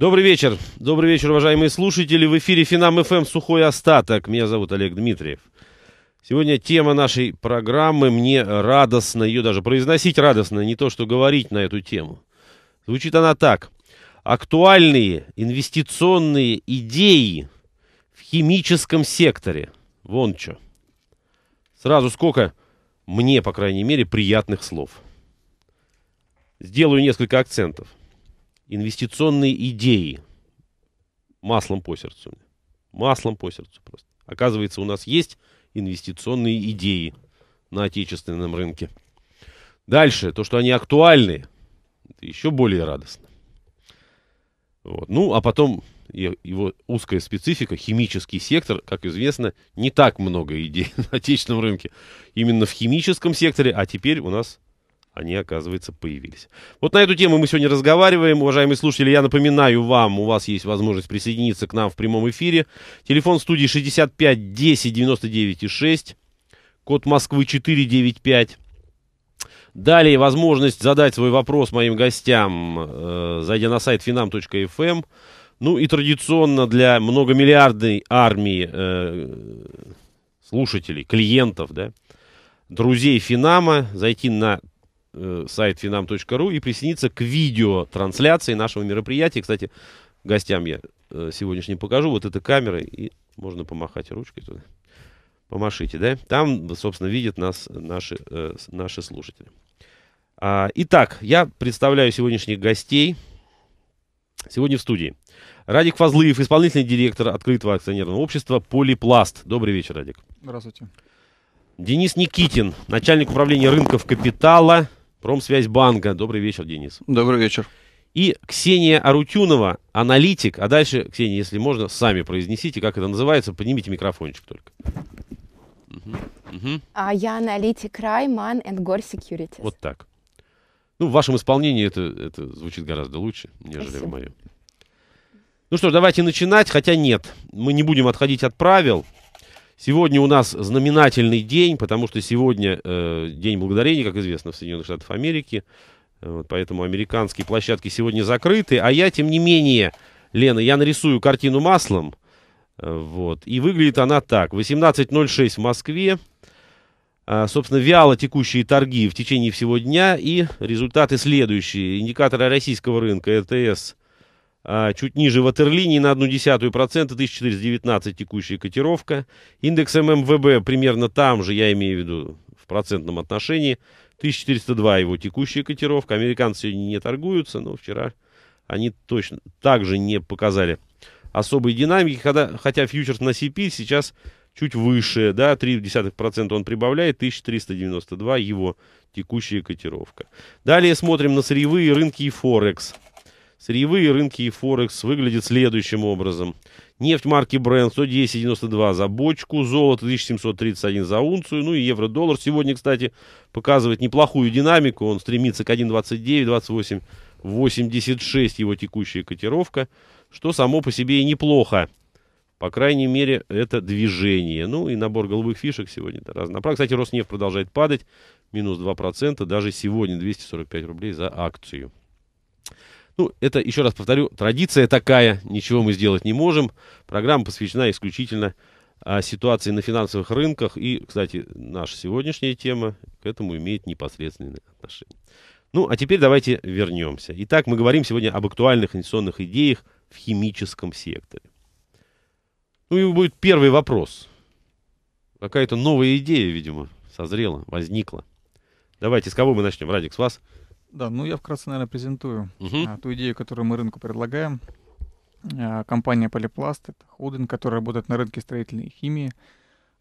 Добрый вечер. Добрый вечер, уважаемые слушатели. В эфире Финам ФМ «Сухой остаток». Меня зовут Олег Дмитриев. Сегодня тема нашей программы. Мне радостно ее даже произносить радостно, не то что говорить на эту тему. Звучит она так. Актуальные инвестиционные идеи в химическом секторе. Вон что. Сразу сколько мне, по крайней мере, приятных слов. Сделаю несколько акцентов – инвестиционные идеи. Маслом по сердцу. Маслом по сердцу просто. Оказывается, у нас есть инвестиционные идеи на отечественном рынке. Дальше, то, что они актуальны, это еще более радостно. Вот. Ну, а потом его узкая специфика, химический сектор, как известно, не так много идей на отечественном рынке. Именно в химическом секторе, а теперь у нас они, оказывается, появились. Вот на эту тему мы сегодня разговариваем. Уважаемые слушатели, я напоминаю вам, у вас есть возможность присоединиться к нам в прямом эфире. Телефон студии 65 10 99 6, код Москвы 495. Далее возможность задать свой вопрос моим гостям, э, зайдя на сайт finam.fm. Эм. Ну и традиционно для многомиллиардной армии э, слушателей, клиентов, да, друзей Финама, зайти на Э, сайт finam.ru и присоединиться к видео-трансляции нашего мероприятия. Кстати, гостям я э, сегодняшним покажу. Вот это камера, и можно помахать ручкой туда. Помашите, да? Там, собственно, видят нас наши, э, наши слушатели. А, итак, я представляю сегодняшних гостей. Сегодня в студии. Радик Фазлыев, исполнительный директор открытого акционерного общества «Полипласт». Добрый вечер, Радик. Здравствуйте. Денис Никитин, начальник управления рынков капитала Промсвязь Добрый вечер, Денис. Добрый вечер. И Ксения Арутюнова, аналитик. А дальше, Ксения, если можно, сами произнесите, как это называется. Поднимите микрофончик только. Угу. Угу. А я аналитик Райман and Gore Securities. Вот так. Ну, в вашем исполнении это, это звучит гораздо лучше, нежели Спасибо. в моем. Ну что ж, давайте начинать, хотя нет, мы не будем отходить от правил. Сегодня у нас знаменательный день, потому что сегодня э, День благодарения, как известно, в Соединенных Штатах Америки. Вот, поэтому американские площадки сегодня закрыты. А я, тем не менее, Лена, я нарисую картину маслом. Вот. И выглядит она так. 18.06 в Москве. А, собственно, вяло текущие торги в течение всего дня. И результаты следующие. Индикаторы российского рынка РТС а, чуть ниже ватерлинии на одну десятую процента, 1419 текущая котировка. Индекс ММВБ примерно там же, я имею в виду в процентном отношении, 1402 его текущая котировка. Американцы сегодня не торгуются, но вчера они точно также не показали особой динамики, когда, хотя фьючерс на CP сейчас чуть выше, да, 0,3% он прибавляет, 1392 его текущая котировка. Далее смотрим на сырьевые рынки и Форекс. Сырьевые рынки и Форекс выглядят следующим образом. Нефть марки Brent 110,92 за бочку, золото 1731 за унцию, ну и евро-доллар сегодня, кстати, показывает неплохую динамику, он стремится к 1,29, 28, 86 его текущая котировка, что само по себе и неплохо. По крайней мере, это движение. Ну и набор голубых фишек сегодня разноправ. Кстати, Роснефть продолжает падать. Минус 2%. Даже сегодня 245 рублей за акцию. Ну, это, еще раз повторю, традиция такая, ничего мы сделать не можем. Программа посвящена исключительно а, ситуации на финансовых рынках. И, кстати, наша сегодняшняя тема к этому имеет непосредственное отношение. Ну, а теперь давайте вернемся. Итак, мы говорим сегодня об актуальных инвестиционных идеях в химическом секторе. Ну и будет первый вопрос. Какая-то новая идея, видимо, созрела, возникла. Давайте, с кого мы начнем? Радик, с вас? Да, ну я вкратце, наверное, презентую угу. а, ту идею, которую мы рынку предлагаем. А, компания Полипласт это холдинг, который работает на рынке строительной химии,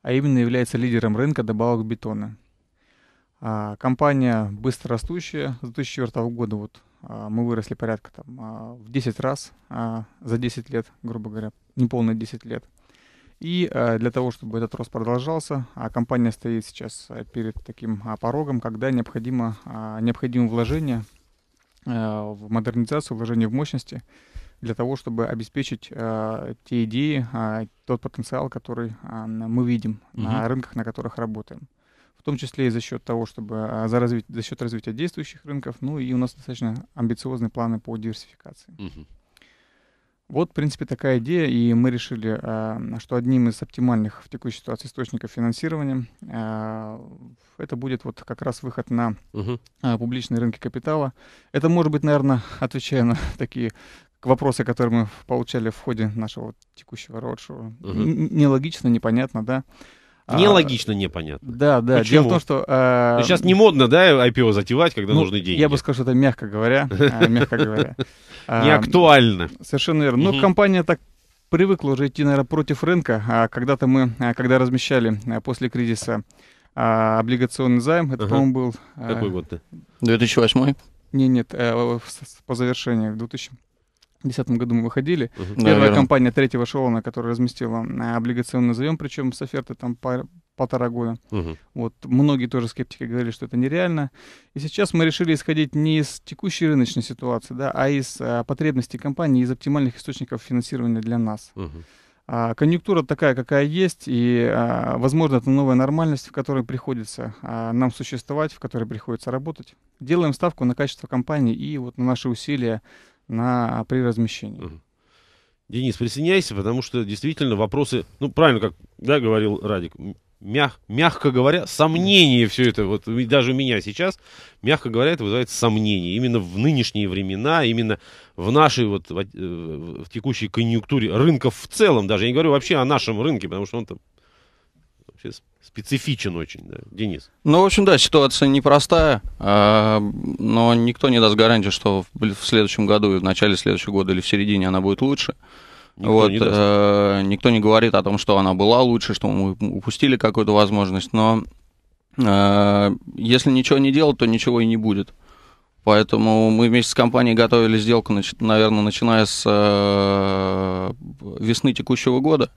а именно является лидером рынка добавок бетона. А, компания быстро растущая. С 2004 года вот а, мы выросли порядка там, в 10 раз за 10 лет, грубо говоря, не полные 10 лет. И э, для того, чтобы этот рост продолжался, а компания стоит сейчас э, перед таким а, порогом, когда необходимо, а, необходимо вложение э, в модернизацию, вложение в мощности для того, чтобы обеспечить те идеи, тот потенциал, который мы видим угу. на рынках, на которых работаем в том числе и за счет того, чтобы за, развить, за счет развития действующих рынков, ну и у нас достаточно амбициозные планы по диверсификации. Угу. Вот, в принципе, такая идея, и мы решили, э, что одним из оптимальных в текущей ситуации источников финансирования э, это будет вот как раз выход на э, публичные рынки капитала. Это может быть, наверное, отвечая на такие вопросы, которые мы получали в ходе нашего текущего роадшоу. Нелогично, непонятно, да. А, Нелогично, а, непонятно. Да, да. Почему? Дело в том, что... Э, ну, сейчас не модно, да, IPO затевать, когда ну, нужны деньги. Я бы сказал, что это мягко говоря. Э, мягко говоря. Не актуально. Совершенно верно. Ну, компания так привыкла уже идти, наверное, против рынка. А когда-то мы, э, когда размещали э, после кризиса а, облигационный займ, это, по-моему, был... Какой год-то? 2008 Нет, нет, по завершению, в 2000 2010 году мы выходили. Угу. Первая Наверное. компания третьего эшелона, которая разместила э, облигационный заем, причем с оферты там пар, полтора года. Угу. Вот многие тоже скептики говорили, что это нереально. И сейчас мы решили исходить не из текущей рыночной ситуации, да, а из а, потребностей компании, из оптимальных источников финансирования для нас. Угу. А, конъюнктура такая, какая есть, и, а, возможно, это новая нормальность, в которой приходится а, нам существовать, в которой приходится работать. Делаем ставку на качество компании и вот на наши усилия на, при размещении. Угу. Денис, присоединяйся, потому что действительно вопросы, ну правильно, как да, говорил Радик, мяг, мягко говоря, сомнение все это, вот даже у меня сейчас, мягко говоря, это вызывает сомнение. Именно в нынешние времена, именно в нашей вот э, в, в текущей конъюнктуре рынков в целом даже, я не говорю вообще о нашем рынке, потому что он там специфичен очень, да. Денис. Ну, в общем, да, ситуация непростая, а, но никто не даст гарантии, что в следующем году, в начале следующего года или в середине она будет лучше. Никто вот, не э, даст. никто не говорит о том, что она была лучше, что мы упустили какую-то возможность, но а, если ничего не делать, то ничего и не будет. Поэтому мы вместе с компанией готовили сделку, наверное, начиная с э, весны текущего года.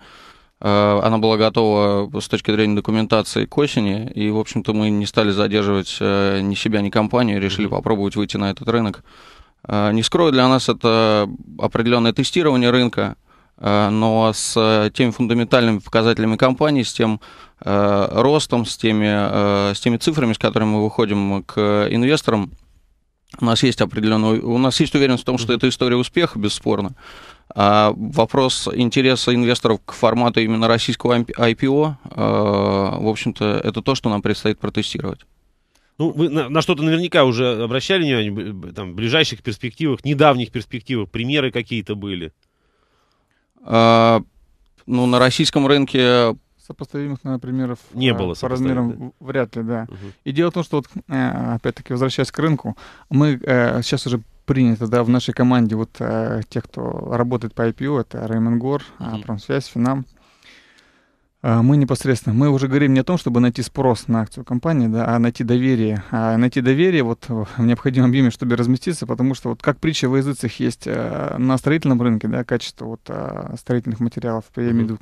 Э, она была готова с точки зрения документации к осени, и, в общем-то, мы не стали задерживать э, ни себя, ни компанию, решили попробовать выйти на этот рынок. Э, не скрою, для нас это определенное тестирование рынка, но с теми фундаментальными показателями компании, с тем ростом, с теми, с теми цифрами, с которыми мы выходим к инвесторам, у нас есть определенная, у нас есть уверенность в том, что это история успеха, бесспорно. А вопрос интереса инвесторов к формату именно российского IPO, а, в общем-то, это то, что нам предстоит протестировать. Ну, вы на, на что-то наверняка уже обращали внимание, там, в ближайших перспективах, недавних перспективах, примеры какие-то были? А, ну, на российском рынке сопоставимых, например, примеров не э, было по размерам да? вряд ли, да. Угу. И дело в том, что вот, э, опять-таки, возвращаясь к рынку, мы э, сейчас уже принято, да, в нашей команде вот э, те, кто работает по IPO, это Реймон Гор, угу. э, Промсвязь, Финам. Э, мы непосредственно, мы уже говорим не о том, чтобы найти спрос на акцию компании, да, а найти доверие. А найти доверие вот в необходимом объеме, чтобы разместиться, потому что вот как притча в языцах есть на строительном рынке, да, качество вот строительных материалов, я имею в виду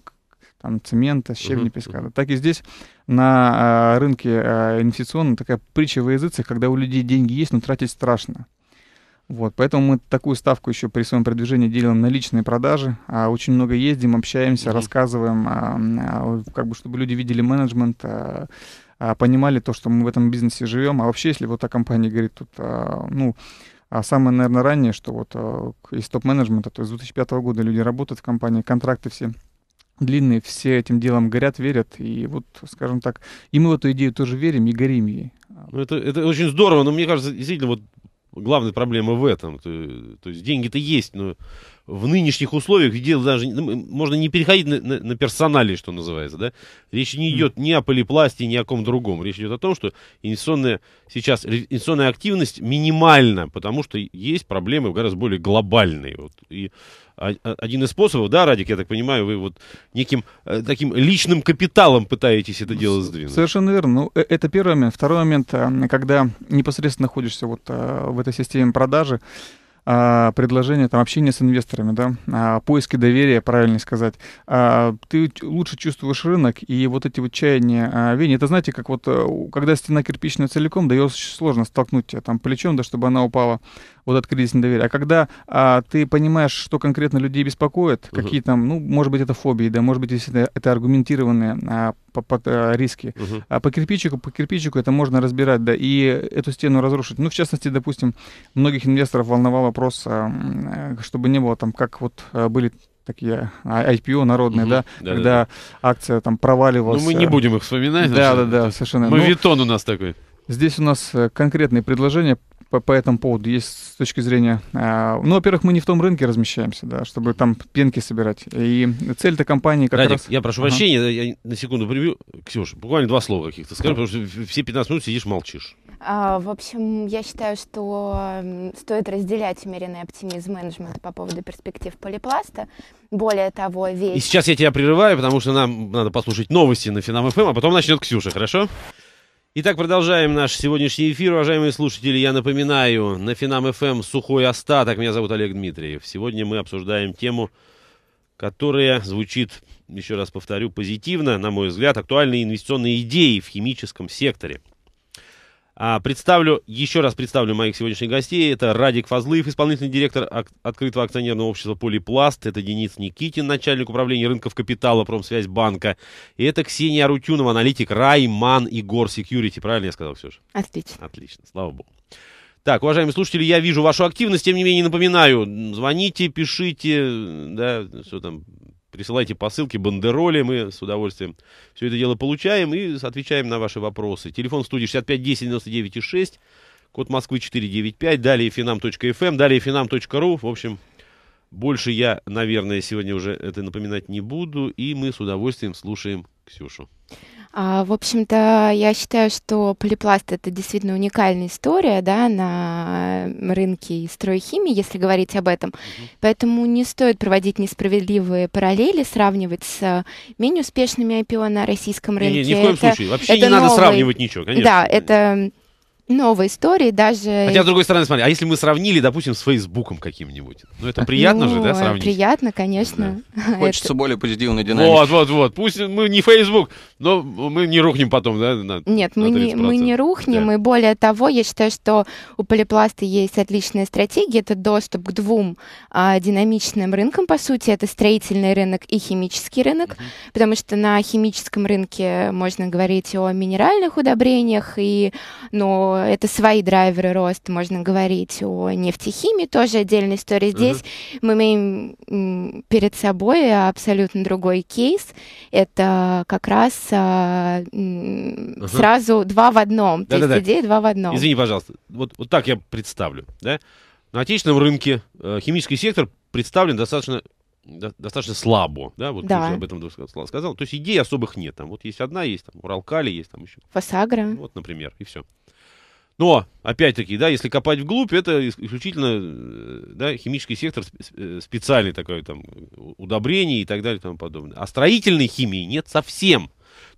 там, цемента, щебня, uh-huh. песка. Uh-huh. Так и здесь на э, рынке э, инвестиционном такая притча во языцах, когда у людей деньги есть, но тратить страшно. Вот, поэтому мы такую ставку еще при своем продвижении делим на личные продажи. А, очень много ездим, общаемся, mm-hmm. рассказываем, а, а, как бы, чтобы люди видели менеджмент, а, а, понимали то, что мы в этом бизнесе живем. А вообще, если вот та компания говорит тут, а, ну, а самое, наверное, раннее, что вот а, из топ-менеджмента, то есть с 2005 года люди работают в компании, контракты все длинные все этим делом горят, верят. И вот, скажем так, и мы в эту идею тоже верим и горим ей. Ну, это, это очень здорово, но мне кажется, действительно, вот главная проблема в этом. То, то есть деньги-то есть, но в нынешних условиях, где даже ну, можно не переходить на, на, на персонали, что называется, да? Речь не идет ни о полипластии, ни о ком другом. Речь идет о том, что инвестиционная сейчас инвестиционная активность минимальна, потому что есть проблемы гораздо более глобальные. Вот. И один из способов, да, Радик, я так понимаю, вы вот неким э, таким личным капиталом пытаетесь это ну, дело сдвинуть. Совершенно верно. Ну, э, это первый момент. Второй момент, э, когда непосредственно находишься вот э, в этой системе продажи, а, предложение, там, общение с инвесторами, да, а, поиски доверия, правильно сказать, а, ты лучше чувствуешь рынок, и вот эти вот чаяния Вени, это знаете, как вот, э, когда стена кирпичная целиком, да ее очень сложно столкнуть тебя э, там плечом, да, чтобы она упала, вот этот кризис недоверия, а когда а, ты понимаешь, что конкретно людей беспокоит, угу. какие там, ну, может быть, это фобии, да, может быть, это, это аргументированные а, по, по, а, риски. Угу. А по кирпичику, по кирпичику это можно разбирать, да, и эту стену разрушить. Ну, в частности, допустим, многих инвесторов волновал вопрос, а, э, чтобы не было там, как вот а, были такие IPO а, народные, угу, да, да, когда да. акция там проваливалась. Ну, мы не будем их вспоминать. Да, да, да, совершенно. Мы ну, Витон у нас такой. Здесь у нас конкретные предложения по, по этому поводу есть с точки зрения... Э, ну, во-первых, мы не в том рынке размещаемся, да, чтобы там пенки собирать. И цель-то компании как Радик, раз... я прошу ага. я, я на секунду привью. Ксюш, буквально два слова каких-то скажи, потому что все 15 минут сидишь молчишь. А, в общем, я считаю, что стоит разделять умеренный оптимизм менеджмента по поводу перспектив полипласта. Более того, весь... И сейчас я тебя прерываю, потому что нам надо послушать новости на Финам ФМ, эм, а потом начнет Ксюша, хорошо? Итак, продолжаем наш сегодняшний эфир. Уважаемые слушатели, я напоминаю, на Финам ФМ эм «Сухой остаток». Меня зовут Олег Дмитриев. Сегодня мы обсуждаем тему, которая звучит, еще раз повторю, позитивно, на мой взгляд, актуальные инвестиционные идеи в химическом секторе. А, представлю, еще раз представлю моих сегодняшних гостей. Это Радик Фазлыев, исполнительный директор ак- открытого акционерного общества «Полипласт». Это Денис Никитин, начальник управления рынков капитала «Промсвязьбанка». И это Ксения Арутюнова, аналитик «Райман и Гор Секьюрити». Правильно я сказал, Ксюша? Отлично. Отлично, слава богу. Так, уважаемые слушатели, я вижу вашу активность, тем не менее напоминаю, звоните, пишите, да, все там, Присылайте посылки, бандероли, мы с удовольствием все это дело получаем и отвечаем на ваши вопросы. Телефон в студии 65 10 99 6, код Москвы 495, далее finam.fm, эм, далее finam.ru. В общем, больше я, наверное, сегодня уже это напоминать не буду, и мы с удовольствием слушаем Ксюшу. А, в общем-то, я считаю, что полипласт — это действительно уникальная история да, на рынке стройхимии, если говорить об этом. Mm-hmm. Поэтому не стоит проводить несправедливые параллели, сравнивать с менее успешными IPO на российском рынке. Не, не, ни в коем это, случае. Вообще это не новый... надо сравнивать ничего, конечно. Да, это новой истории, даже... Хотя, с другой стороны, смотри, а если мы сравнили, допустим, с Фейсбуком каким-нибудь? Ну, это приятно ну, же, да, сравнить? приятно, конечно. Да. Хочется это... более позитивной динамики. Вот, вот, вот. Пусть мы не Фейсбук, но мы не рухнем потом, да? На, Нет, на мы, не, мы не рухнем, да. и более того, я считаю, что у полипласта есть отличная стратегия, это доступ к двум а, динамичным рынкам, по сути, это строительный рынок и химический рынок, mm-hmm. потому что на химическом рынке можно говорить о минеральных удобрениях и, но это свои драйверы роста, можно говорить о нефтехимии, тоже отдельная история. Здесь mm-hmm. мы имеем перед собой абсолютно другой кейс. Это как раз а, uh-huh. сразу два в одном. Да, То да, есть да. идея два в одном. Извини, пожалуйста, вот, вот так я представлю. Да? На отечественном рынке э, химический сектор представлен достаточно достаточно слабо, да, вот да. об этом сказал. То есть идей особых нет. Там вот есть одна, есть там Уралкали, есть там еще. Фасагра. Вот, например, и все. Но, опять-таки, да, если копать вглубь, это исключительно э, да, химический сектор э, специальный такой, там, удобрений и так далее и тому подобное. А строительной химии нет совсем.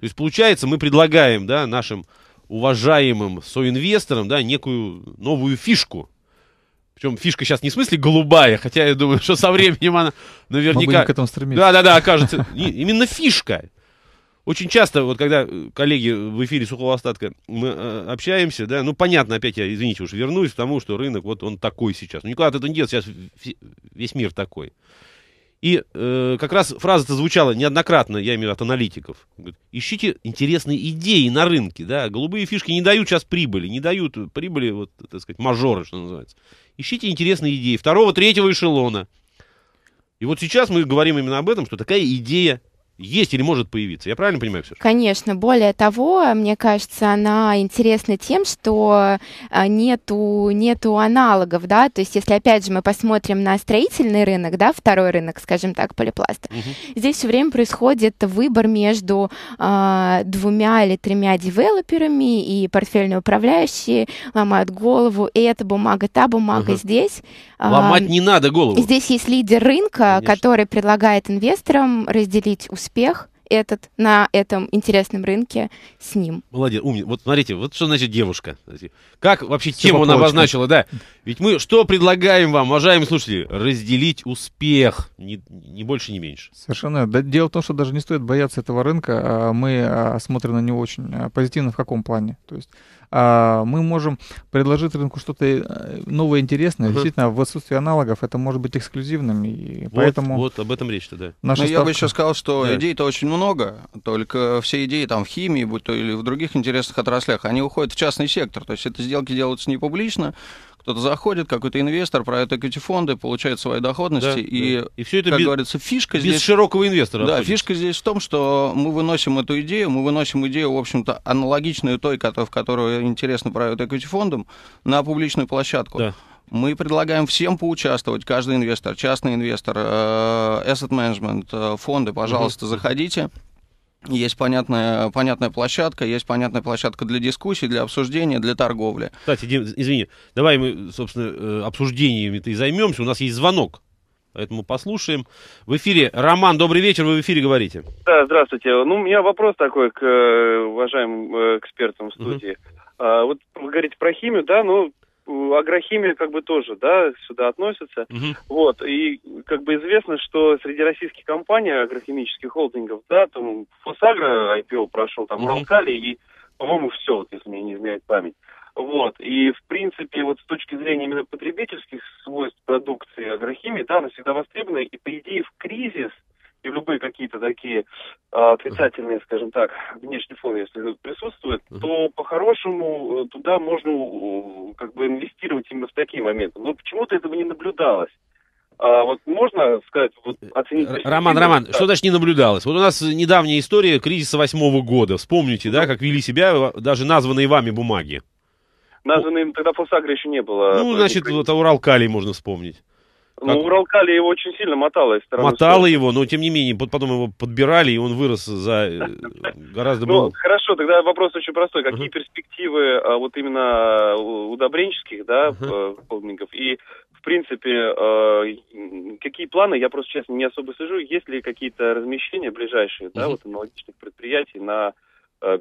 То есть, получается, мы предлагаем, да, нашим уважаемым соинвесторам, да, некую новую фишку. Причем фишка сейчас не в смысле голубая, хотя я думаю, что со временем она наверняка... Мы к этому стремимся. Да-да-да, окажется. Именно фишка. Очень часто, вот когда э, коллеги в эфире сухого остатка мы э, общаемся, да, ну понятно, опять я, извините уж, вернусь к тому, что рынок вот он такой сейчас. Ну никуда от этого не деться, сейчас весь мир такой. И э, как раз фраза-то звучала неоднократно, я имею в виду от аналитиков. Говорит, Ищите интересные идеи на рынке, да, голубые фишки не дают сейчас прибыли, не дают прибыли, вот, так сказать, мажоры, что называется. Ищите интересные идеи второго, третьего эшелона. И вот сейчас мы говорим именно об этом, что такая идея есть или может появиться. Я правильно понимаю, Ксюша? Конечно. Более того, мне кажется, она интересна тем, что э, нету, нету аналогов, да, то есть если, опять же, мы посмотрим на строительный рынок, да, второй рынок, скажем так, полипласта, угу. здесь все время происходит выбор между э, двумя или тремя девелоперами и портфельные управляющие ломают голову, и эта бумага, та бумага угу. здесь. А, Ломать э, не надо голову. Здесь есть лидер рынка, Конечно. который предлагает инвесторам разделить успех успех этот на этом интересном рынке с ним. Молодец, умный Вот смотрите, вот что значит девушка. Как вообще Все тему она обозначила, да? Ведь мы что предлагаем вам, уважаемые слушатели? Разделить успех, не, не больше, не меньше. Совершенно. Да, дело в том, что даже не стоит бояться этого рынка. А мы а, смотрим на него очень а, позитивно в каком плане. То есть а, мы можем предложить рынку что-то э, новое, интересное. Угу. Действительно, в отсутствии аналогов это может быть эксклюзивным. И вот, поэтому вот об этом речь-то, да. Наша Но ну, ставка... я бы еще сказал, что да. идей-то очень много, только все идеи там в химии, будь то или в других интересных отраслях, они уходят в частный сектор. То есть это сделки делаются не публично, кто-то заходит, какой-то инвестор, про equity фонды, получает свои доходности. Да, и, да. и все это, как без, говорится, фишка без здесь... широкого инвестора. Да, обходится. фишка здесь в том, что мы выносим эту идею, мы выносим идею, в общем-то, аналогичную той, в которую интересно про equity фондом, на публичную площадку. Да. Мы предлагаем всем поучаствовать, каждый инвестор, частный инвестор, э, asset management, э, фонды, пожалуйста, угу. заходите есть понятная, понятная площадка, есть понятная площадка для дискуссий, для обсуждения, для торговли. Кстати, Дим, извини, давай мы, собственно, э, обсуждениями-то и займемся. У нас есть звонок. Поэтому послушаем. В эфире Роман, добрый вечер, вы в эфире говорите. Да, здравствуйте. Ну, у меня вопрос такой к э, уважаемым э, экспертам в студии. Угу. А, вот вы говорите про химию, да, ну, Э, агрохимия как бы тоже, да, сюда относится. Угу. Вот, и как бы известно, что среди российских компаний агрохимических холдингов, да, там Фосагро IPO прошел, там угу. Уралкали и, по-моему, все, вот, если мне не изменяет память. Вот, и в принципе, вот с точки зрения именно потребительских свойств продукции агрохимии, да, она всегда востребована, и по идее в кризис и любые какие-то такие а, отрицательные, скажем так, внешние фон, если присутствует, то по-хорошему э, туда можно как бы инвестировать именно в такие моменты. Но почему-то этого не наблюдалось. А вот можно сказать, вот э, оценить... Роман, Роман, что значит не наблюдалось? Вот у нас недавняя история кризиса восьмого года. Вспомните, да, ну. как вели себя э, даже названные вами бумаги. Названные, тогда Фосагра еще не было. Ну, значит, вот урал можно вспомнить. Ну, как? Ну, Уралкали его очень сильно мотало из стороны. Мотало его, но тем не менее, потом его подбирали, и он вырос за э, гораздо Ну, хорошо, тогда вопрос очень простой. Какие перспективы а, вот именно э, удобренческих, да, холдингов? Э, и, в принципе, какие планы? Я просто сейчас не особо слежу. Есть ли какие-то размещения ближайшие, да, вот аналогичных предприятий на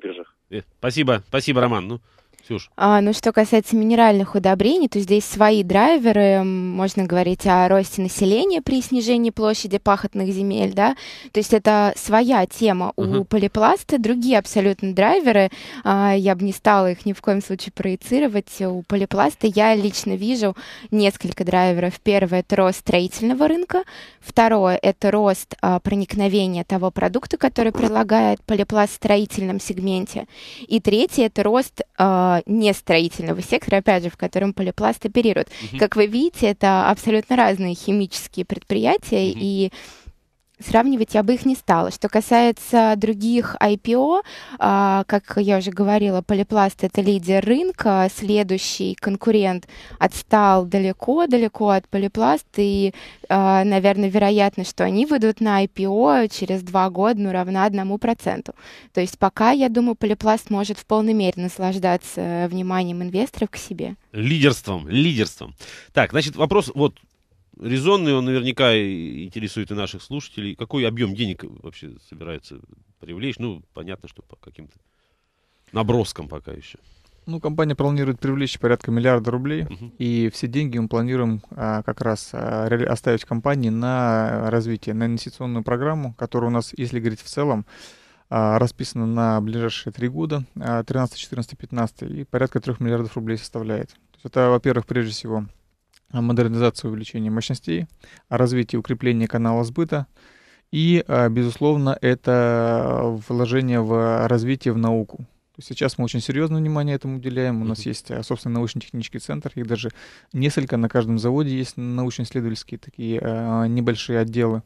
биржах? Спасибо, спасибо, Роман. Ну, Ксюш. А, ну, что касается минеральных удобрений, то здесь свои драйверы. Можно говорить о росте населения при снижении площади пахотных земель, да. То есть это своя тема у uh-huh. полипласта. Другие абсолютно драйверы. А, я бы не стала их ни в коем случае проецировать. У полипласта я лично вижу несколько драйверов. Первое — это рост строительного рынка. Второе — это рост а, проникновения того продукта, который предлагает полипласт в строительном сегменте. И третье — это рост а, э, нестроительного сектора, опять же, в котором полипласт оперирует. Угу. Как вы видите, это абсолютно разные химические предприятия, угу. и сравнивать я бы их не стала. Что касается других IPO, а, как я уже говорила, Полипласт — это лидер рынка, следующий конкурент отстал далеко-далеко от Полипласт, и, а, наверное, вероятно, что они выйдут на IPO через два года, ну, равна одному проценту. То есть пока, я думаю, Полипласт может в полной мере наслаждаться э, вниманием инвесторов к себе. Лидерством, лидерством. Так, значит, вопрос вот резонный, он наверняка интересует и наших слушателей. Какой объем денег вообще собирается привлечь? Ну, понятно, что по каким-то наброскам пока еще. Ну, компания планирует привлечь порядка миллиарда рублей, угу. и все деньги мы планируем а, как раз а, оставить компании на развитие, на инвестиционную программу, которая у нас, если говорить в целом, а, расписана на ближайшие три года, а, 13, 14, 15, и порядка трех миллиардов рублей составляет. То есть это, во-первых, прежде всего, модернизацию увеличения мощностей, развитие укрепления укрепление канала сбыта. И, э, безусловно, это вложение в развитие в науку. Сейчас мы очень серьезное внимание этому уделяем. У нас есть, э, собственно, научно-технический центр. Их даже несколько. На каждом заводе есть научно-исследовательские такие э, небольшие отделы.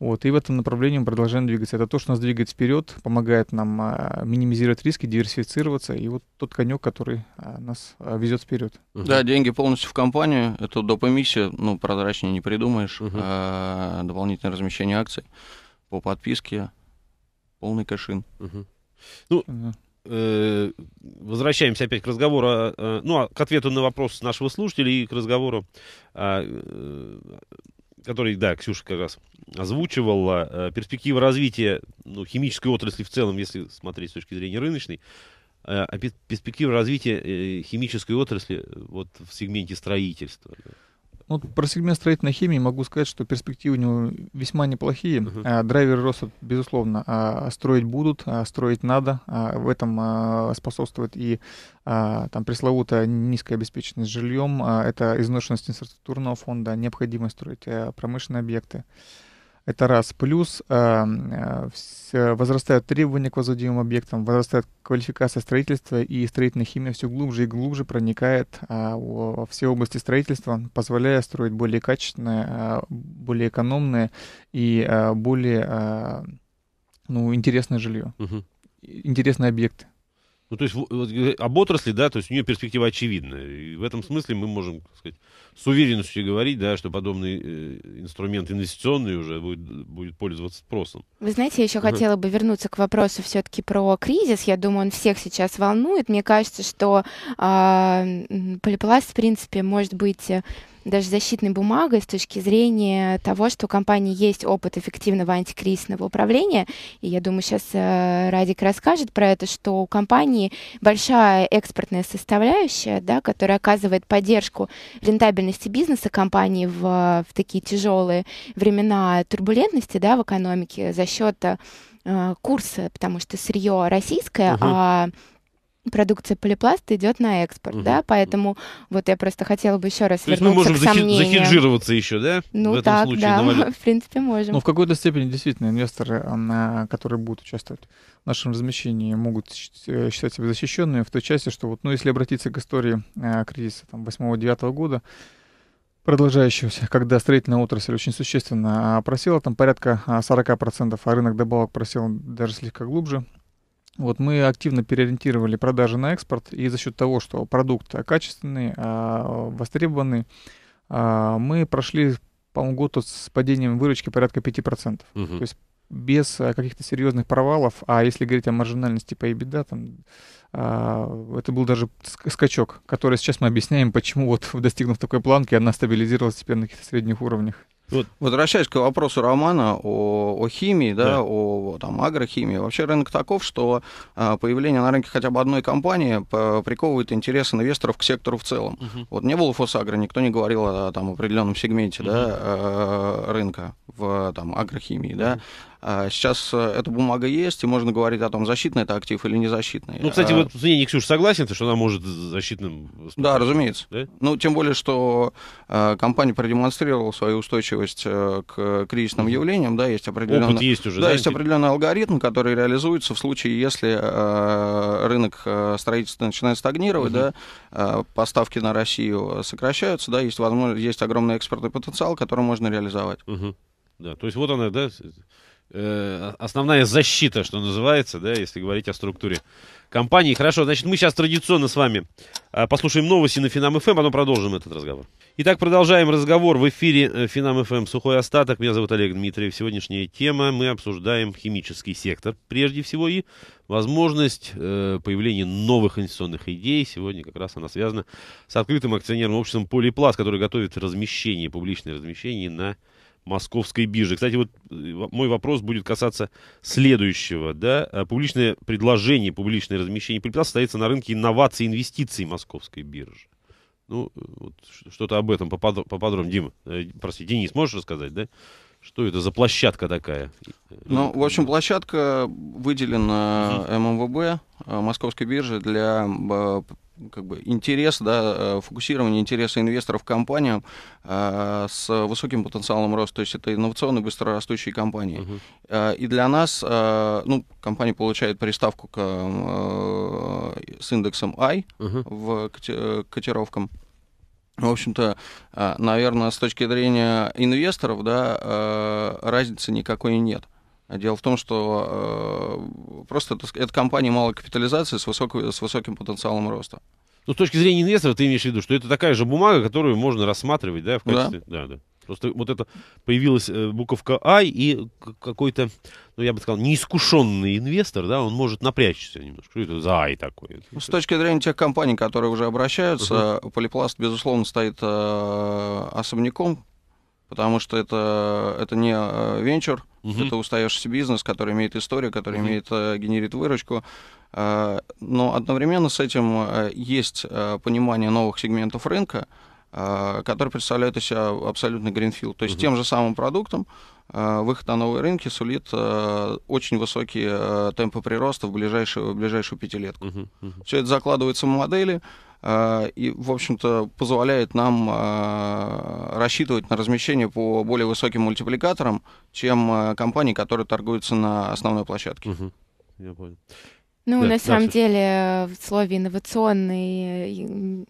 Вот, и в этом направлении мы продолжаем двигаться. Это то, что нас двигает вперед, помогает нам а, минимизировать риски, диверсифицироваться. И вот тот конек, который а, нас а, везет вперед. Угу. Да, деньги полностью в компанию. Это доп. эмиссия, ну, прозрачнее не придумаешь. Угу. А, дополнительное размещение акций по подписке, полный кашин. Угу. Ну, угу возвращаемся опять к разговору, а, а, ну, а к ответу на вопрос нашего слушателя и к разговору э, который, да, Ксюша как раз озвучивала, э, перспектива развития ну, химической отрасли в целом, если смотреть с точки зрения рыночной, э, а перспектива развития э, химической отрасли вот в сегменте строительства. Ну, про сегмент строительной химии могу сказать, что перспективы у него весьма неплохие. Uh-huh. драйверы роста, безусловно, а, строить будут, а, строить надо. в этом способствует и там пресловутая низкая обеспеченность жильем, это изношенность инфраструктурного фонда, необходимость строить э, промышленные объекты. А, это раз. Плюс эм, э, э, возрастают требования к возводимым объектам, возрастает квалификация строительства, и строительная химия все глубже и глубже проникает э, во все области строительства, позволяя строить более качественные, а, более экономные и а, более ну, интересное жилье, угу. интересные объекты. Ну, то есть вот э, об отрасли, да, то есть у нее перспектива очевидна. И в этом смысле мы можем, так сказать, с уверенностью говорить, да, что подобный э, инструмент инвестиционный уже будет, будет пользоваться спросом. Вы знаете, я еще uh-huh. хотела бы вернуться к вопросу все-таки про кризис. Я думаю, он всех сейчас волнует. Мне кажется, что э, полипласт, в принципе, может быть э, даже защитной бумагой с точки зрения того, что у компании есть опыт эффективного антикризисного управления. И я думаю, сейчас э, Радик расскажет про это, что у компании большая экспортная составляющая, да, которая оказывает поддержку рентабельности бизнеса компании в, в такие тяжелые времена турбулентности да, в экономике за счет э, курса, потому что сырье российское, uh а продукция полипласта идет на экспорт, угу. да, поэтому вот я просто хотела бы еще раз То есть мы можем захи- захеджироваться еще, да? Ну в так, случае, да, в принципе можем. Но ну, в какой-то степени действительно инвесторы, которые будут участвовать в нашем размещении, могут э, считать себя защищенными в той части, что вот, ну если обратиться к истории э, кризиса там 8-9 года, продолжающегося, когда строительная отрасль очень существенно а, просела, там порядка 40%, а, а рынок добавок просел даже слегка глубже, вот мы активно переориентировали продажи на экспорт, и за счет того, что продукт а, качественный, а, востребованный, а, мы прошли, по-моему, год с падением выручки порядка 5%. Угу. То есть без каких-то серьезных провалов, а если говорить о маржинальности по EBITDA, там, а, это был даже скачок, который сейчас мы объясняем, почему вот достигнув такой планки, она стабилизировалась теперь на каких-то средних уровнях. Вот. Возвращаясь к вопросу романа о, о химии, да, да. о там, агрохимии, вообще рынок таков, что а, появление на рынке хотя бы одной компании приковывает интерес инвесторов к сектору в целом. Угу. Вот не было фосагро, никто не говорил о там, определенном сегменте угу. да, э, рынка в там, агрохимии. Угу. Да. А, сейчас э, эта бумага есть, и можно говорить о том, защитный это актив или незащитный. Ну, кстати, а, вот мнение Ксюша согласен, что она может защитным... Да, разумеется. Да? Ну, тем более, что э, компания продемонстрировала свою устойчивость э, к кризисным угу. явлениям, да, есть определенный... Опыт есть уже, да? Да, есть определенный алгоритм, который реализуется в случае, если рынок строительства начинает стагнировать, угу. да, поставки на Россию сокращаются, да, есть, возможно, есть огромный экспортный потенциал, который можно реализовать. Угу. Да, то есть вот она, да, Э, основная защита, что называется, да, если говорить о структуре компании. Хорошо, значит, мы сейчас традиционно с вами э, послушаем новости на Финам ФМ, эм, а потом продолжим этот разговор. Итак, продолжаем разговор в эфире э, Финам ФМ эм «Сухой остаток». Меня зовут Олег Дмитриев. Сегодняшняя тема, мы обсуждаем химический сектор, прежде всего, и возможность э, появления новых инвестиционных идей. Сегодня как раз она связана с открытым акционерным обществом «Полипласт», который готовит размещение, публичное размещение на московской бирже. Кстати, вот э, мой вопрос будет касаться следующего. Да? Э, публичное предложение, публичное размещение капитала состоится на рынке инноваций и инвестиций московской биржи. Ну, э, вот что-то об этом поподробнее. Дима, э, прости, Денис, можешь рассказать, да? Что это за площадка такая? Ну, ну, в общем, площадка выделена ММВБ, Московской биржи, для как бы интерес, да, э, фокусирование интереса инвесторов компаниям э, с высоким потенциалом роста, то есть это инновационные быстрорастущие компании. Uh-huh. Э, и для нас, э, ну, компания получает приставку к, э, с индексом I uh-huh. в э, к, котировкам. В общем-то, наверное, с точки зрения инвесторов, да, разницы никакой нет. Дело в том, что э, просто это, это компания малой капитализации с, высокой, с высоким потенциалом роста. Ну, с точки зрения инвестора, ты имеешь в виду, что это такая же бумага, которую можно рассматривать, да, в качестве. Да, да. да. Просто вот это появилась э, буковка «Ай», и какой-то, ну, я бы сказал, неискушенный инвестор, да, он может напрячься немножко. Что это за «Ай» такое? Ну, с точки зрения тех компаний, которые уже обращаются, uh Полипласт, безусловно, стоит э, особняком, потому что это, это не э, венчур, Угу. Это устоявшийся бизнес, который имеет историю, который угу. имеет, э, генерит выручку. А, но одновременно с этим э, есть э, понимание новых сегментов рынка, которые представляют из себя абсолютно гринфилд. То есть угу. тем же самым продуктом выход на новые рынки сулит очень высокие темпы прироста в ближайшую, в ближайшую пятилетку. Угу. Все это закладывается в модели, а, и, в общем-то, позволяет нам а, рассчитывать на размещение по более высоким мультипликаторам, чем а, компании, которые торгуются на основной площадке. Угу. Я понял. Ну, да, на самом да, деле, в слове инновационный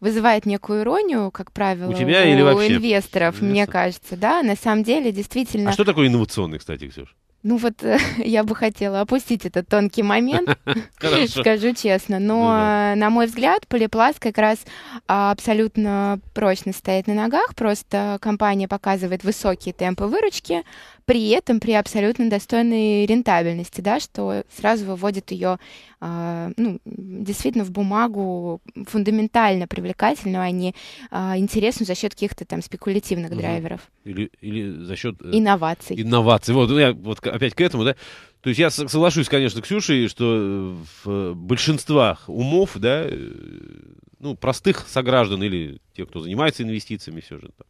вызывает некую иронию, как правило, у, тебя у или вообще? инвесторов, Инвестор. мне кажется, да. На самом деле, действительно. А что такое инновационный, кстати, Ксюша? Ну вот э, я бы хотела опустить этот тонкий момент, скажу честно. Но, ну э, на мой взгляд, полипласт как раз а, абсолютно прочно стоит на ногах. Просто компания показывает высокие темпы выручки, при этом при абсолютно достойной рентабельности, да, что сразу выводит ее э, а, ну, действительно в бумагу фундаментально привлекательную, а не э, интересную за счет каких-то там спекулятивных угу. драйверов. Или, или за счет э, инноваций. Инноваций. Вот, ну, я вот опять к этому, да. То есть я соглашусь, конечно, Ксюшей, что э, в большинствах умов, да, э, ну, простых сограждан или тех, кто занимается инвестициями, все же там,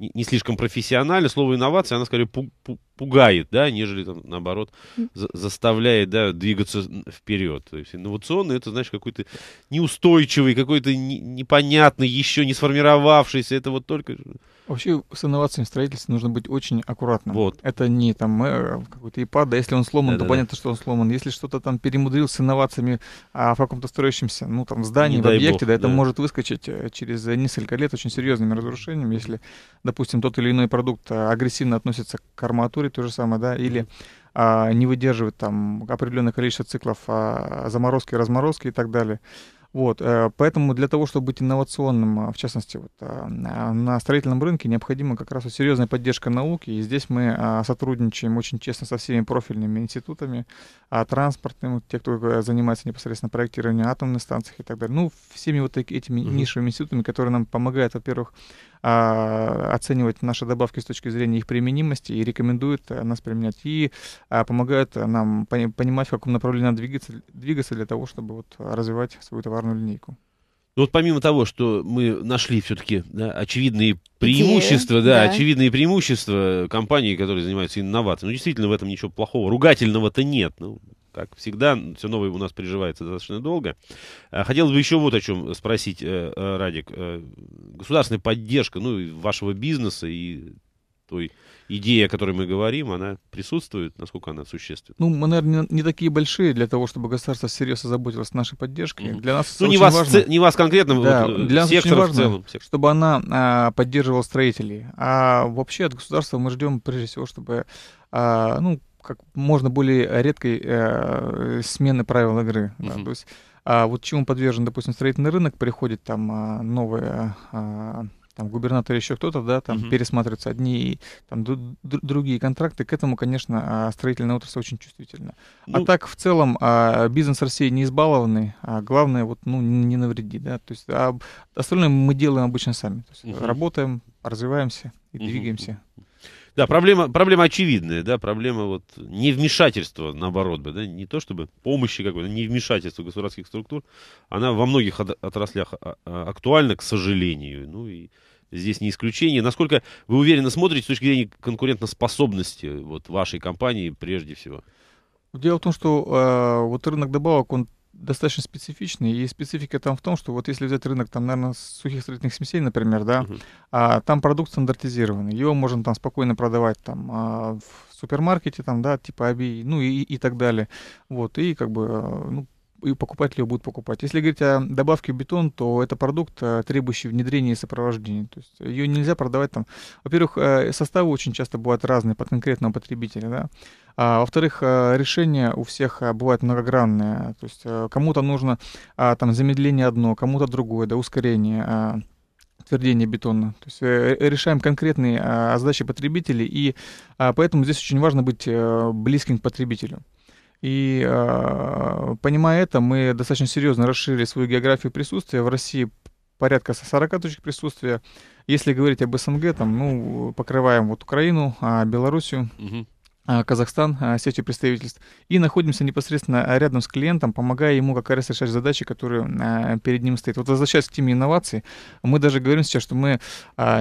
не слишком профессионально. Слово инновация, она скорее пугает, да, нежели там, наоборот, за заставляет, да, двигаться вперед. То есть инновационный это, знаешь, какой-то неустойчивый, какой-то не непонятный, еще не сформировавшийся. Это вот только... Вообще с инновациями в нужно быть очень аккуратным. Вот. Это не там э, какой-то ипад, да, если он сломан, да, то да, понятно, да. что он сломан. Если что-то там перемудрил с инновациями а, в каком-то строящемся, ну там здании, не в объекте, бог, да, это да. может выскочить э, через э, несколько лет очень серьезными разрушениями, если, допустим, тот или иной продукт агрессивно относится к арматуре, истории то же самое, да, или а, не выдерживает там определенное количество циклов а, заморозки, разморозки и так далее. Вот, э, поэтому для того, чтобы быть инновационным, а, в частности, вот, а, на строительном рынке необходима как раз вот серьезная поддержка науки, и здесь мы а, сотрудничаем очень честно со всеми профильными институтами, транспортным, те, кто э, занимается непосредственно проектированием атомных станций и так далее, ну, всеми вот этими нишевыми институтами, которые нам помогают, во-первых, а, оценивать наши добавки с точки зрения их применимости и рекомендуют э, нас применять. И а, помогают нам понимать, в каком направлении надо двигаться, двигаться для того, чтобы вот развивать свою товарную линейку. Ну вот помимо того, что мы нашли все-таки да, очевидные преимущества, Идея, да, да, очевидные преимущества компании, которые занимаются инновациями ну действительно в этом ничего плохого, ругательного-то нет. Ну, как всегда, все новое у нас приживается достаточно долго. А, хотелось бы еще вот о чем спросить, э, э, Радик. Э, государственная поддержка ну, вашего бизнеса и той идеи, о которой мы говорим, она присутствует, насколько она существует? Ну, мы, наверное, не, такие большие для того, чтобы государство серьезно заботилось о нашей поддержке. Mm-hmm. Для нас ну, не вас, важно, не вас конкретно, да, вот, для нас очень важно, целом, чтобы она а, поддерживала строителей. А вообще от государства мы ждем, прежде всего, чтобы а, ну, как можно более редкой э, смены правил игры. Mm-hmm. то есть, а вот чему подвержен, допустим, строительный рынок, приходит там а, новые а, там губернатор еще кто-то, да, там uh-huh. пересматриваются одни и там д- д- другие контракты. К этому, конечно, а, строительная отрасль очень чувствительна. А ну, а так в целом а, бизнес России не избалованный, а главное вот ну не, навреди, да, то есть а остальное мы делаем обычно сами, то есть uh-huh. работаем, развиваемся и uh-huh. двигаемся. Да, проблема, проблема очевидная, да, проблема вот невмешательства, наоборот бы, да, не то чтобы помощи какой-то, невмешательства государственных структур, она во многих отраслях а, а, актуальна, к сожалению, ну и здесь не исключение. Насколько вы уверенно смотрите с точки зрения конкурентоспособности вот вашей компании прежде всего? Дело в том, что э, вот рынок добавок, он достаточно специфичный, и специфика там в том, что вот если взять рынок, там, наверное, сухих строительных смесей, например, да, uh-huh. а, там продукт стандартизированный, его можно там спокойно продавать там а, в супермаркете, там, да, типа Аби, ну и, и так далее, вот, и как бы, а, ну, и покупатели его будут покупать. Если говорить о добавке в бетон, то это продукт, э, требующий внедрения и сопровождения. То есть ее нельзя продавать там. Во-первых, э, составы очень часто бывают разные под конкретного потребителя. Да? А, во-вторых, э, решения у всех бывают многогранные. То есть кому-то нужно а, там замедление одно, кому-то другое, да, ускорение а, твердение бетона. То есть решаем конкретные а, задачи потребителей, и поэтому здесь очень важно быть близким к потребителю. И а, понимая это, мы достаточно серьезно расширили свою географию присутствия. В России порядка 40 точек присутствия. Если говорить об СНГ, там, ну, покрываем вот Украину, а Белоруссию. Угу. А, Казахстан а, сетью представительств. И находимся непосредственно а, рядом с клиентом, помогая ему как раз решать задачи, которые перед ним стоят. Вот возвращаясь к теме инноваций, мы даже говорим сейчас, что мы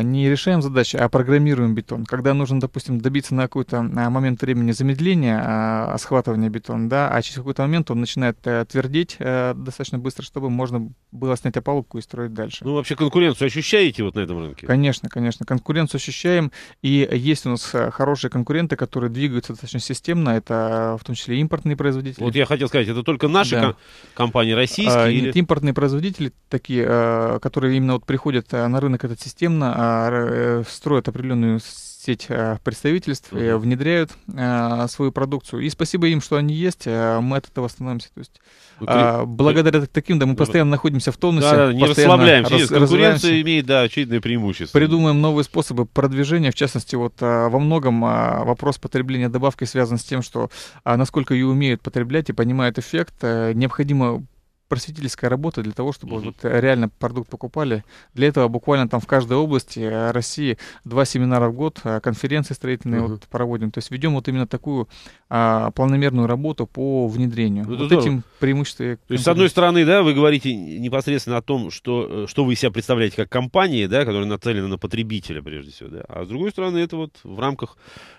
не решаем задачи, а программируем бетон. Когда нужно, допустим, добиться на какой-то момент времени замедления схватывания бетона, да, а через какой-то момент он начинает э, твердеть э, достаточно быстро, чтобы можно было снять опалубку и строить дальше. Ну, вообще конкуренцию ощущаете вот на этом рынке? Конечно, конечно. Конкуренцию ощущаем. И есть у нас э, хорошие конкуренты, которые двигают двигаются достаточно системно. Это в том числе импортные производители. Вот я хотел сказать, это только наши да. компании, российские? А, или... Нет, импортные производители, такие, а, которые именно вот приходят а, на рынок этот системно, а, э, строят определенную сеть э, представительств, Uh-huh. внедряют э, свою продукцию. И спасибо им, что они есть, э, мы от этого становимся. То есть, ну, кри... А, благодаря таким, да, мы постоянно находимся в тонусе. Да, не расслабляемся. Раз, конкуренция имеет, да, очевидное преимущество. Придумаем новые способы продвижения. В частности, вот во многом вопрос потребления добавкой связан с тем, что насколько ее умеют потреблять и понимают эффект, необходимо просветительская работа для того, чтобы mm-hmm. вот э, реально продукт покупали. Для этого буквально там в каждой области э, России два семинара в год, э, конференции строительные mm-hmm. вот проводим. То есть ведем вот именно такую а, планомерную работу по внедрению. Ну, вот здорово. этим преимущество. То есть, с одной стороны, да, вы говорите непосредственно о том, что, что вы себя представляете как компания, да, которая нацелена на потребителя прежде всего, да. А с другой стороны, это вот в рамках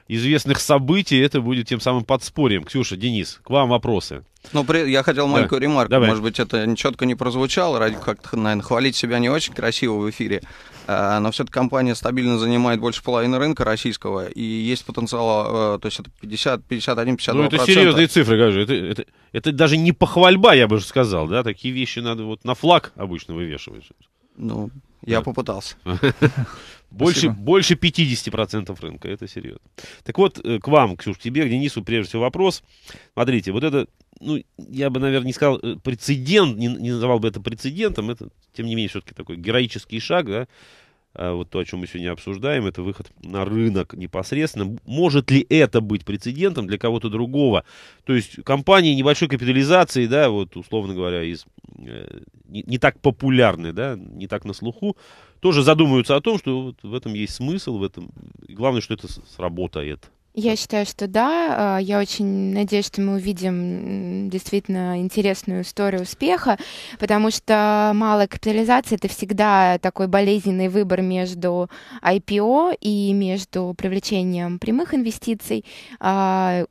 известных событий, это будет тем самым подспорьем. Ксюша, Денис, к вам вопросы. Ну, при... я хотел маленькую да. ремарку. Давай. Может быть, это четко не прозвучало, ради как-то, наверное, хвалить себя не очень красиво в эфире. А, но все-таки компания стабильно занимает больше половины рынка российского, и есть потенциал, а, то есть это 50, 51, 52%. Ну, это серьезные цифры, как Это, это, это даже не похвальба, я бы сказал, да? Такие вещи надо вот на флаг обычно вывешивать. Ну, я да. попытался. Больше, Спасибо. больше 50% рынка, это серьезно. Так вот, э, к вам, Ксюш, тебе, к Денису, прежде всего вопрос. Смотрите, вот это, ну, я бы, наверное, не сказал э, прецедент, не, не называл бы это прецедентом, это, тем не менее, все-таки такой героический шаг, да, а вот то, о чем мы сегодня обсуждаем, это выход на рынок непосредственно. Может ли это быть прецедентом для кого-то другого? То есть компании небольшой капитализации, да, вот условно говоря, из э, не, не так популярны, да, не так на слуху, тоже задумаются о том, что вот в этом есть смысл, в этом. И главное, что это сработает. Я считаю, что да. А, я очень надеюсь, что мы увидим действительно интересную историю успеха, потому что малая капитализация — это всегда такой болезненный выбор между IPO и между привлечением прямых инвестиций. А,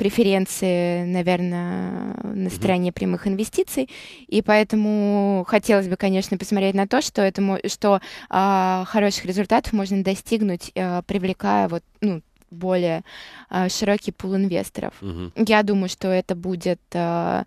преференции, наверное, на стороне прямых инвестиций, и поэтому хотелось бы, конечно, посмотреть на то, что этому, что э, хороших результатов можно достигнуть, э, привлекая вот ну более э, широкий пул инвесторов. Угу. Я думаю, что это будет э,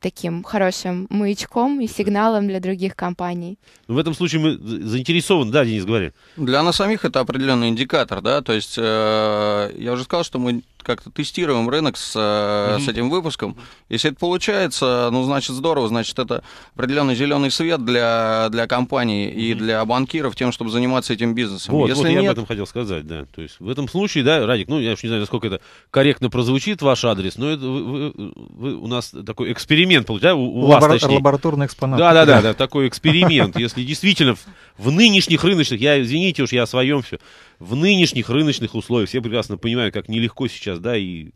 таким хорошим маячком и сигналом для других компаний. Ну, в этом случае мы заинтересованы, да, Денис, говорит. Для нас самих это определенный индикатор, да, то есть э, я уже сказал, что мы как-то тестируем рынок с, mm-hmm. с этим выпуском. Если это получается, ну, значит, здорово, значит, это определенный зеленый свет для, для компаний и mm-hmm. для банкиров тем, чтобы заниматься этим бизнесом. Вот, Если вот нет... я об этом хотел сказать, да. То есть в этом случае, да, Радик, ну, я уж не знаю, насколько это корректно прозвучит ваш адрес, но это, вы, вы, вы, у нас такой такой эксперимент получается да, у, у Лабора- вас, точнее. Лабораторный экспонат. Да, да, да, да, такой эксперимент. Если действительно в, в нынешних рыночных, я, извините уж, я о своем все, в нынешних рыночных условиях, все прекрасно понимают, как нелегко сейчас, да, и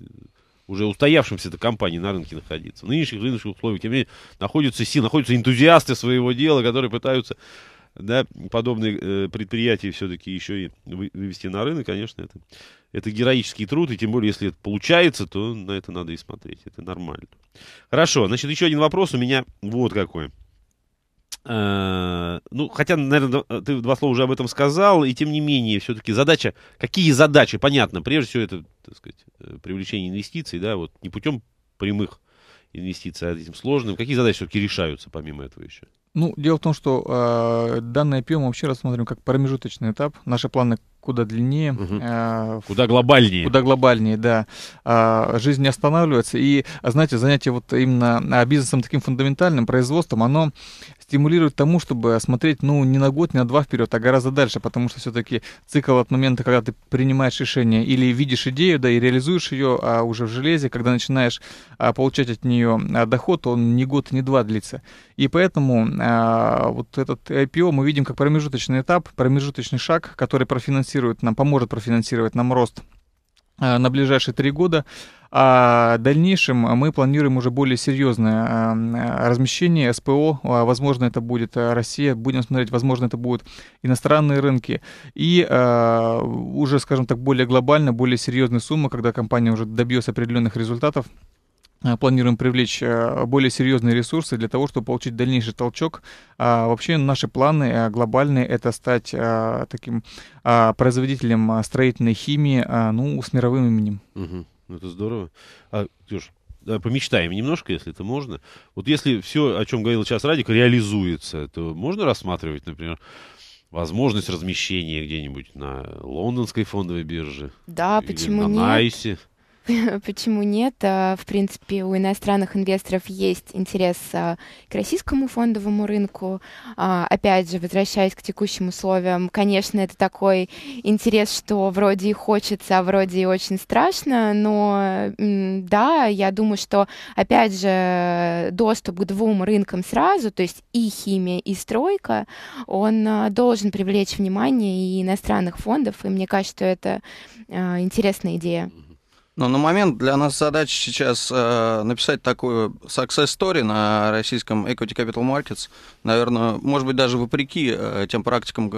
уже устоявшимся-то компании на рынке находиться. В нынешних рыночных условиях, тем не менее, находятся силы, находятся энтузиасты своего дела, которые пытаются да, подобные э, предприятия все-таки еще и вывести на рынок, конечно, это это героический труд, и тем более, если это получается, то на это надо и смотреть. Это нормально. Хорошо, значит, еще один вопрос у меня вот какой. Э, ну, хотя, наверное, ты два слова уже об этом сказал, и тем не менее, все-таки задача, какие задачи, понятно, прежде всего это, так сказать, э, привлечение инвестиций, да, вот не путем прямых инвестиций, а этим сложным, какие задачи все-таки решаются помимо этого еще? Ну, дело в том, что э, данное пиво мы вообще рассмотрим как промежуточный этап. Наши планы куда длиннее. Угу. Э, куда глобальнее. Куда глобальнее, да. Э, жизнь не останавливается. И, знаете, занятие вот именно бизнесом таким фундаментальным, производством, оно стимулирует тому, чтобы смотреть, ну, не на год, не на два вперед, а гораздо дальше, потому что все-таки цикл от момента, когда ты принимаешь решение или видишь идею, да, и реализуешь ее а уже в железе, когда начинаешь а, получать от нее а, доход, он не год, не два длится. И поэтому а, вот этот IPO мы видим как промежуточный этап, промежуточный шаг, который профинансирует нам, поможет профинансировать нам рост Э, на ближайшие три года. А в дальнейшем мы планируем уже более серьезное э, размещение СПО. А, возможно, это будет э, Россия. Будем смотреть, возможно, это будут иностранные рынки. И уже, скажем так, более глобально, более серьезные суммы, когда компания уже добьется определенных результатов, Э, планируем привлечь э, более серьезные ресурсы для того, чтобы получить дальнейший толчок. А, вообще наши планы э, глобальные — это стать таким а, производителем строительной химии, ну, с мировым именем. Угу. это здорово. А, Ксюш, помечтаем немножко, если это можно. Вот если все, о чем говорил сейчас Радик, реализуется, то можно рассматривать, например, возможность размещения где-нибудь на лондонской фондовой бирже? Да, почему на нет? Найсе? Почему нет? А, в принципе, у иностранных инвесторов есть интерес а, к российскому фондовому рынку. А, опять же, возвращаясь к текущим условиям, конечно, это такой интерес, что вроде и хочется, а вроде и очень страшно, но да, я думаю, что, опять же, доступ к двум рынкам сразу, то есть и химия, и стройка, он должен привлечь внимание и иностранных фондов, и мне кажется, что это интересная идея. Но на момент для нас задача сейчас э, написать такую success story на российском Equity Capital Markets. Наверное, может быть, даже вопреки э, тем практикам э,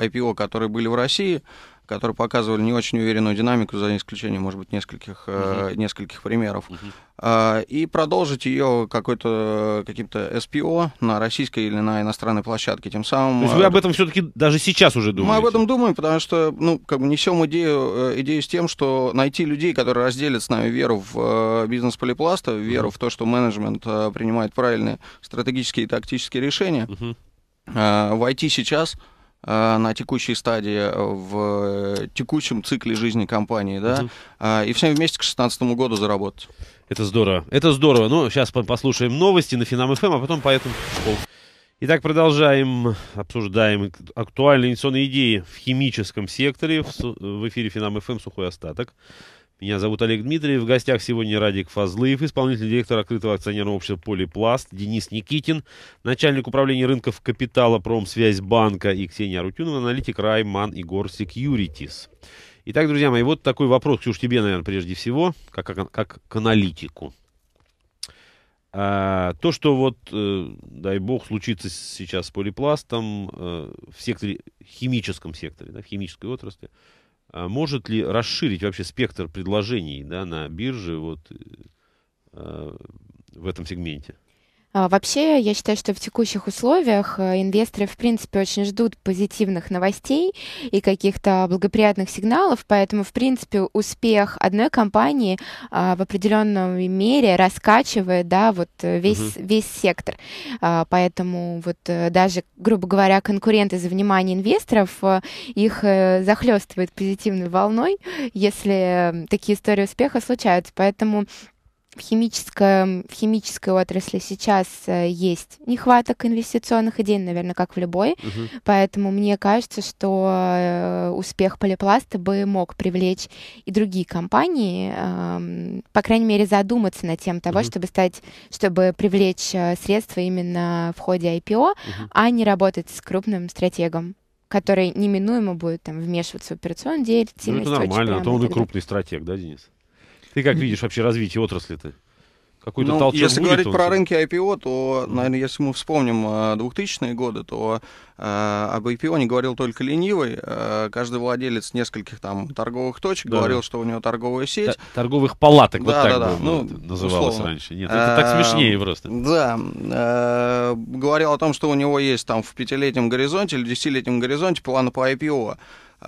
IPO, которые были в России, которые показывали не очень уверенную динамику, за исключением, может быть, нескольких, Uh-huh. э, нескольких примеров. Uh-huh. Э, и продолжить ее какой-то, каким-то СПО на российской или на иностранной площадке. Тем самым... То есть э, вы об этом все-таки даже сейчас уже думаете? Мы об этом думаем, потому что ну, как бы несем идею, э, идею с тем, что найти людей, которые разделят с нами веру в э, бизнес полипласта, веру Uh-huh. в то, что менеджмент принимает правильные стратегические и тактические решения, угу. войти сейчас Э, на текущей стадии, э, в э, текущем цикле жизни компании, да, а, и всем вместе к 2016 году заработать. Это здорово. Это здорово. Ну, сейчас послушаем новости на Финам ФМ, эм, а потом поэтому. Итак, продолжаем, обсуждаем актуальные инвестиционные идеи в химическом секторе. В, в эфире Финам ФМ эм «Сухой остаток». Меня зовут Олег Дмитриев. В гостях сегодня Радик Фазлыев, исполнительный директор открытого акционерного общества «Полипласт», Денис Никитин, начальник управления рынков капитала «Промсвязьбанка» и Ксения Арутюнова, аналитик «Райман» и «Гор Секьюритис». Итак, друзья мои, вот такой вопрос, Ксюш, тебе, наверное, прежде всего, как, как, как к аналитику. А, то, что вот, э, дай бог, случится сейчас с полипластом э, в секторе, химическом секторе, да, в химической отрасли, а может ли расширить вообще спектр предложений да, на бирже вот, э, а, в этом сегменте? А, вообще, я считаю, что в текущих условиях э, инвесторы, в принципе, очень ждут позитивных новостей и каких-то благоприятных сигналов, поэтому, в принципе, успех одной компании а, в определенной мере раскачивает, да, вот э, весь, угу. весь сектор. А, поэтому вот э, даже, грубо говоря, конкуренты за внимание инвесторов, их захлестывает позитивной волной, если такие истории успеха случаются. Поэтому в, химическом, в химической отрасли сейчас э, есть нехваток инвестиционных идей, наверное, как в любой. Угу. Поэтому мне кажется, что э, успех полипласта бы мог привлечь и другие компании, эм, по крайней мере, задуматься над тем того, угу. чтобы стать, чтобы привлечь э, средства именно в ходе IPO, угу. а не работать с крупным стратегом который неминуемо будет там вмешиваться в операционную деятельность. Ну, это нормально, а то он и крупный стратег, да, Денис? Ты как видишь вообще развитие отрасли-то? Какой-то ну, толчок если будет, говорить про рынки IPO, то, наверное, если мы вспомним 2000-е э, годы, то э, об IPO не говорил только ленивый. Э, каждый владелец нескольких там торговых точек да. говорил, что у него торговая сеть. Т- торговых палаток, да, вот так да, да. Ну, называлось условно. раньше. Нет, это так э, смешнее просто. Да. Э, говорил о том, что у него есть там в пятилетнем горизонте или десятилетнем горизонте планы по IPO.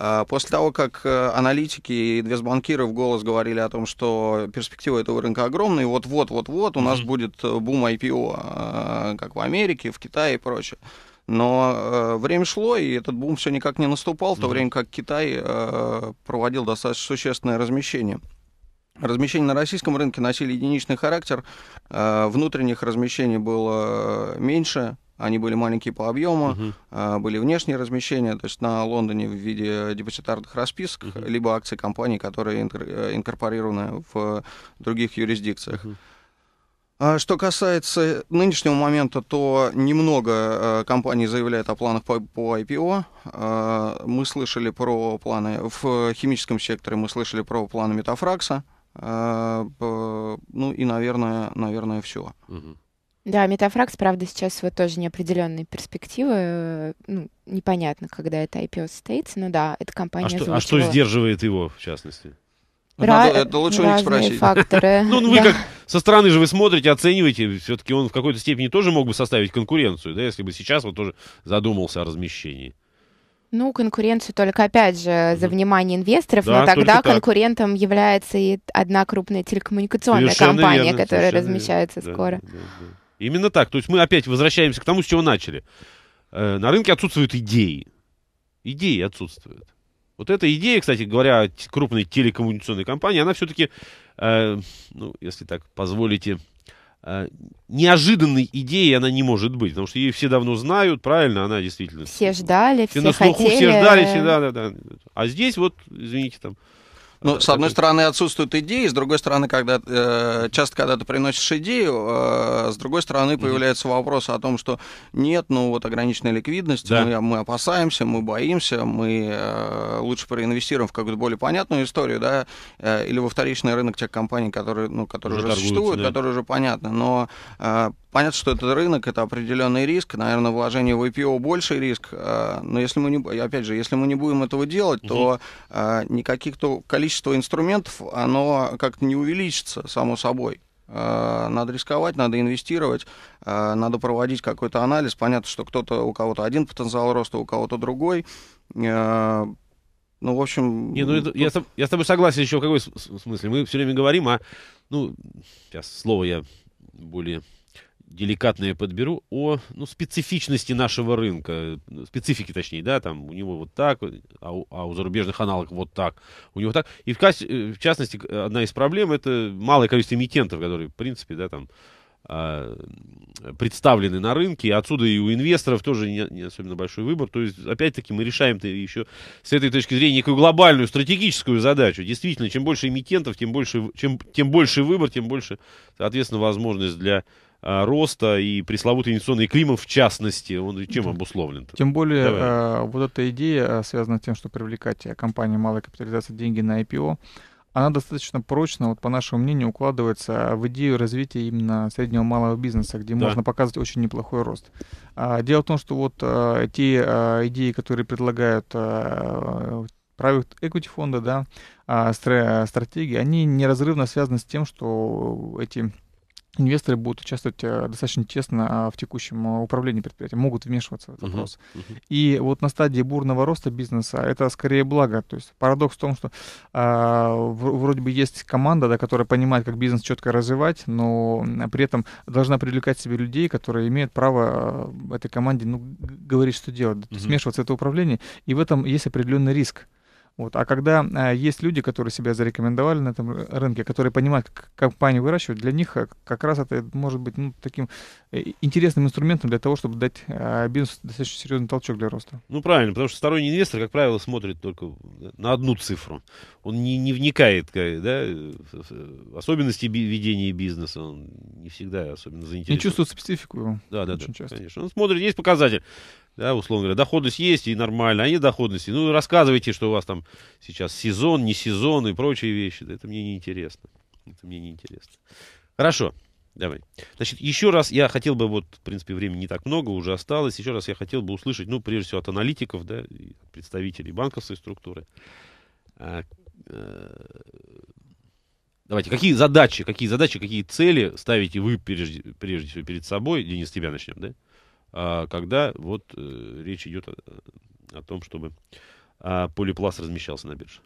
А, после того, как э, аналитики и инвестбанкиры в голос говорили о том, что перспективы этого рынка огромные, вот-вот-вот-вот у нас mm-hmm. будет э, бум IPO, а, как в Америке, в Китае и прочее. Но э, время шло, и этот бум все никак не наступал, в то mm-hmm. время как Китай э, проводил достаточно существенное размещение. Размещения на российском рынке носили единичный характер, э, внутренних размещений было э, меньше, они были маленькие по объему, Uh-huh. были внешние размещения, то есть на Лондоне в виде депозитарных расписок, Uh-huh. либо акции компаний, которые э, инкорпорированы в других юрисдикциях. Угу. Что касается нынешнего момента, то немного э, компаний заявляет о планах по, по IPO. Э, а, мы слышали про планы в химическом секторе, мы слышали про планы Метафракса. Э, ну и, наверное, наверное, все. Угу. Да, Метафракс, правда, сейчас вот тоже неопределенные перспективы. Э, ну, непонятно, когда это IPO состоится, но да, эта а компания а что, а что сдерживает его, в частности? Ну, Ра- Надо, это лучше у них спросить. факторы. Ну, ну, вы как со стороны же вы смотрите, оцениваете, все-таки он в какой-то степени тоже мог бы составить конкуренцию, да, если бы сейчас вот тоже задумался о размещении. Ну, конкуренцию только, опять же, за внимание инвесторов, да, но тогда конкурентом является и одна крупная телекоммуникационная совершенно компания, верно, которая размещается верно. скоро. Да, да, да. Именно так. То есть мы опять возвращаемся к тому, с чего начали. Э, на рынке отсутствуют идеи. Идеи отсутствуют. Вот эта идея, кстати говоря, крупной телекоммуникационной компании, она все-таки, э, ну, если так позволите, э, неожиданной идеей она не может быть, потому что ее все давно знают, правильно, она действительно... Все ждали, все, все на слуху, хотели. все ждали, все, да, да, да. А здесь вот, извините, там, ну, с одной стороны, отсутствуют идеи, с другой стороны, когда э, часто, когда ты приносишь идею, э, с другой стороны, появляется вопрос о том, что нет, ну вот ограниченная ликвидность, да. мы, мы опасаемся, мы боимся, мы э, лучше проинвестируем в какую-то более понятную историю, да, э, или во вторичный рынок тех компаний, которые, ну, которые уже, уже существуют, да. которые уже понятны, но э, Понятно, что этот рынок это определенный риск, наверное, вложение в IPO больше риск, э, но если мы не, опять же, если мы не будем этого делать, угу. то э, никаких то количеств количество инструментов, оно как-то не увеличится, само собой. Э, надо рисковать, надо инвестировать, э, надо проводить какой-то анализ. Понятно, что кто-то у кого-то один потенциал роста, у кого-то другой. Э, ну, в общем... Не, ну, это, тут... я, я с тобой согласен еще в какой смысле. Мы все время говорим о... А, ну, сейчас слово я более деликатное подберу, о ну, специфичности нашего рынка, специфики точнее, да, там у него вот так, а у, а у зарубежных аналогов вот так, у него так. И в, э, в частности, одна из проблем это малое количество эмитентов, которые, в принципе, да, там а, представлены на рынке, и отсюда и у инвесторов тоже не, не особенно большой выбор. То есть, опять-таки, мы решаем-то еще с этой точки зрения некую глобальную стратегическую задачу. Действительно, чем больше эмитентов, тем больше, чем, тем больше выбор, тем больше, соответственно, возможность для Э, роста и пресловутый инвестиционный климат в частности, он чем обусловлен? -то? Тем более Давай. Э, вот эта идея э, связана с тем, что привлекать компании малой капитализации деньги на IPO, она достаточно прочно, вот по нашему мнению, укладывается в идею развития именно среднего малого бизнеса, где да. можно показывать очень неплохой рост. А, дело в том, что вот те идеи, которые предлагают а, equity фонда, да, стратегии, они неразрывно связаны с тем, что эти инвесторы будут участвовать э, достаточно тесно а, в текущем э, управлении предприятием, могут вмешиваться в этот uh-huh. вопрос. Uh-huh. И вот на стадии бурного роста бизнеса это скорее благо. То есть парадокс в том, что а, вроде бы есть команда, да, которая понимает, как бизнес четко развивать, но при этом должна привлекать себе людей, которые имеют право э, этой команде ну, говорить, что делать, uh-huh. смешиваться в это управление. И в этом есть определенный риск. Вот. А когда э, есть люди, которые себя зарекомендовали на этом рынке, которые понимают, как компанию выращивать, для них э, как раз это может быть ну, таким э, интересным инструментом для того, чтобы дать э, бизнесу достаточно серьезный толчок для роста. Ну, правильно, потому что сторонний инвестор, как правило, смотрит только на одну цифру. Он не, не вникает да, в особенности ведения бизнеса, он не всегда особенно заинтересован. Не чувствует специфику. Да, да, да, часто. конечно. Он смотрит, есть показатель да, условно говоря, доходность есть и нормально, а нет доходности. Ну, рассказывайте, что у вас там сейчас сезон, не сезон и прочие вещи. Да, это мне не интересно. Это мне не интересно. Хорошо, давай. Значит, еще раз я хотел бы, вот, в принципе, времени не так много уже осталось, еще раз я хотел бы услышать, ну, прежде всего, от аналитиков, да, представителей банковской структуры. А, э, давайте, какие задачи, какие задачи, какие цели ставите вы прежде, прежде всего перед собой? Денис, с тебя начнем, да? А, когда вот э, речь идет о, том, чтобы а, полипласт размещался на бирже.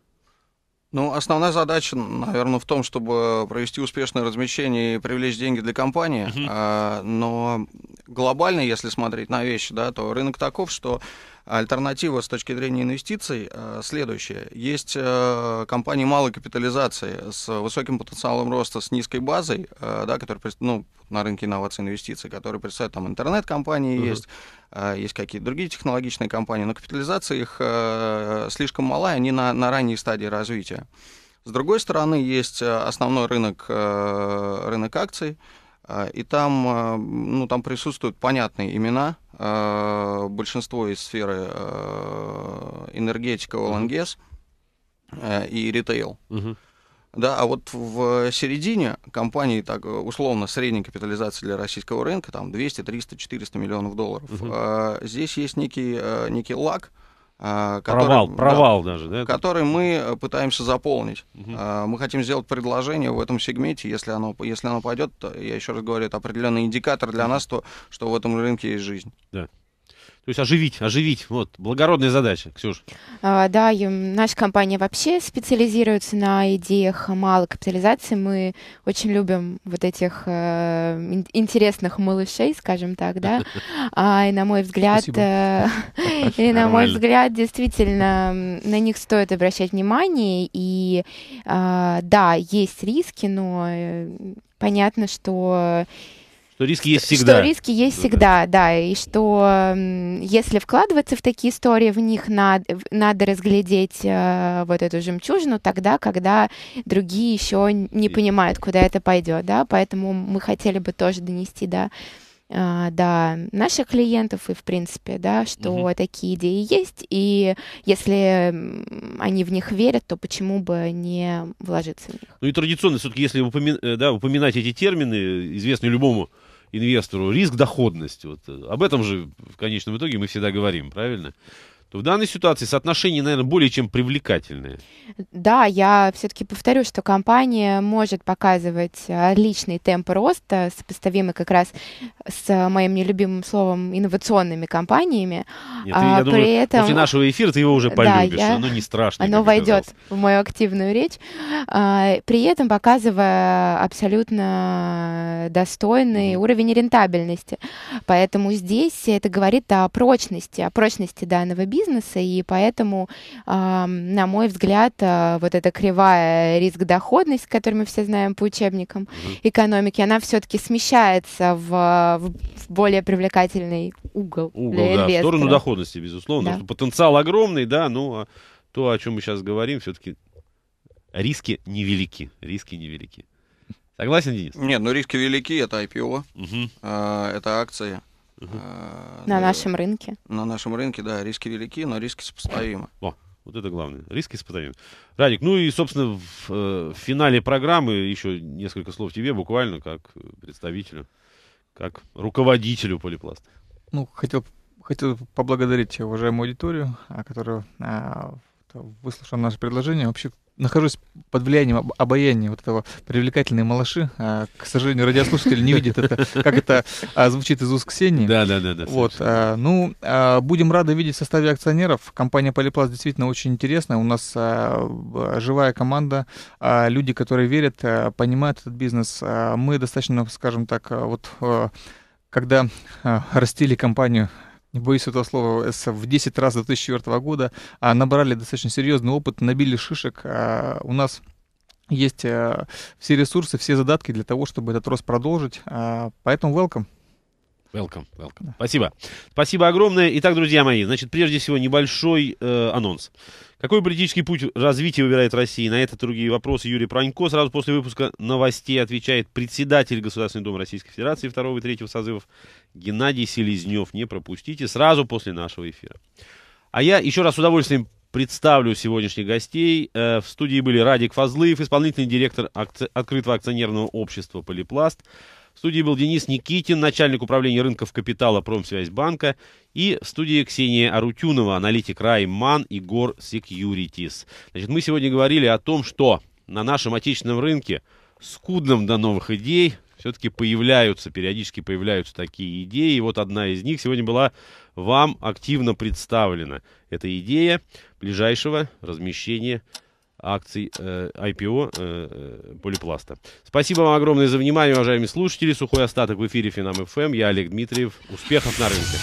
Ну, основная задача, наверное, в том, чтобы провести успешное размещение и привлечь деньги для компании. Uh-huh. А, но глобально, если смотреть на вещи, да, то рынок таков, что альтернатива с точки зрения инвестиций а, следующая. Есть а, компании малой капитализации с высоким потенциалом роста, с низкой базой, а, да, которые ну, на рынке инноваций инвестиций, которые представляют там интернет-компании uh-huh. есть а, есть какие-то другие технологичные компании, но капитализация их э, слишком мала, они на, на ранней стадии развития. С другой стороны, есть э, основной рынок, э, рынок акций, и там, ну, там присутствуют понятные имена, большинство из сферы энергетика, ОЛНГС и ритейл. Uh-huh. Да, а вот в середине компании, так условно, средней капитализации для российского рынка, там 200, 300, 400 миллионов долларов, угу. а, здесь есть некий, а, некий лак, а, который, провал, провал да, даже, да? Который мы э, пытаемся заполнить. Угу. А, мы хотим сделать предложение в этом сегменте, если оно, если оно пойдет, я еще раз говорю, это определенный индикатор для угу. нас, то, что в этом рынке есть жизнь. Да. То есть оживить, оживить. Вот, благородная задача, Ксюш. А, да, и наша компания вообще специализируется на идеях малой капитализации. Мы очень любим вот этих э, интересных малышей, скажем так, да. А, и на мой взгляд, э, и на мой взгляд, действительно, на них стоит обращать внимание. И э, да, есть риски, но э, понятно, что что риски есть всегда. Что риски есть всегда, да, да. И что если вкладываться в такие истории, в них надо, надо разглядеть э, вот эту жемчужину тогда, когда другие еще не понимают, куда это пойдет, да. Поэтому мы хотели бы тоже донести, да, э, да, наших клиентов и, в принципе, да, что угу. такие идеи есть. И если они в них верят, то почему бы не вложиться в них? Ну и традиционно, все-таки, если упомя... Э, да, упоминать эти термины, известные любому инвестору риск доходности. Вот э, об этом же в конечном итоге мы всегда говорим, правильно? то в данной ситуации соотношение, наверное, более чем привлекательное. Да, я все-таки повторю, что компания может показывать э, отличный темп роста, сопоставимый как раз с моим нелюбимым словом инновационными компаниями. Нет, а, я при этом... после нашего эфира ты его уже полюбишь, да, я... оно не страшно. Оно войдет оказалось. в мою активную речь, а, при этом показывая абсолютно достойный mm уровень рентабельности. Поэтому здесь это говорит о прочности, о прочности данного бизнеса, бизнеса, и поэтому, на мой взгляд, э, вот эта кривая риск-доходность, которую мы все знаем по учебникам экономики, она все-таки смещается в, в более привлекательный угол. Угол, для да, в сторону доходности, безусловно. Да. Что потенциал огромный, да, но ну, а то, о чем мы сейчас говорим, все-таки риски невелики. Риски невелики. Согласен, Денис? Нет, ну риски велики, это IPO, угу. А, это акции. Угу. на нашем рынке. На нашем рынке, да, риски велики, но риски сопоставимы. О, вот это главное. Риски сопоставимы. Радик, ну и, собственно, в, э, в финале программы еще несколько слов тебе буквально, как представителю, как руководителю Полипласта. Ну, хотел, хотел поблагодарить уважаемую аудиторию, а, которая а, выслушала наше предложение. Вообще, нахожусь под влиянием обаяния вот этого привлекательной малыши. А, к сожалению, радиослушатель не видит это, как это а, звучит из уст Ксении. Да, да, да. да вот, а, ну, а, будем рады видеть в составе акционеров. Компания Полипласт действительно очень интересная. У нас а, живая команда, а, люди, которые верят, а, понимают этот бизнес. А, мы достаточно, скажем так, а, вот а, когда а, растили компанию не боюсь этого слова, э, в 10 раз до 2004 года, а набрали достаточно серьезный опыт, набили шишек. А у нас есть э, все ресурсы, все задатки для того, чтобы этот рост продолжить. А, поэтому welcome. Welcome, welcome. Да. Спасибо. Спасибо огромное. Итак, друзья мои, значит, прежде всего небольшой э, анонс. Какой политический путь развития выбирает Россия? На это другие вопросы Юрий Пронько сразу после выпуска новостей отвечает председатель Государственной Думы Российской Федерации второго и третьего созывов Геннадий Селезнев. Не пропустите сразу после нашего эфира. А я еще раз с удовольствием представлю сегодняшних гостей. Э, в студии были Радик Фазлыев, исполнительный директор акци... открытого акционерного общества «Полипласт», в студии был Денис Никитин, начальник управления рынков капитала Промсвязьбанка, и в студии Ксения Арутюнова, аналитик Райман и Гор Securities. Значит, мы сегодня говорили о том, что на нашем отечественном рынке скудном до новых идей, все-таки появляются, периодически появляются такие идеи. И вот одна из них сегодня была вам активно представлена. Это идея ближайшего размещения акций э, IPO э, э, Полипласта. Спасибо вам огромное за внимание, уважаемые слушатели. Сухой остаток в эфире Финам ФМ. Эм. Я Олег Дмитриев. Успехов на рынке.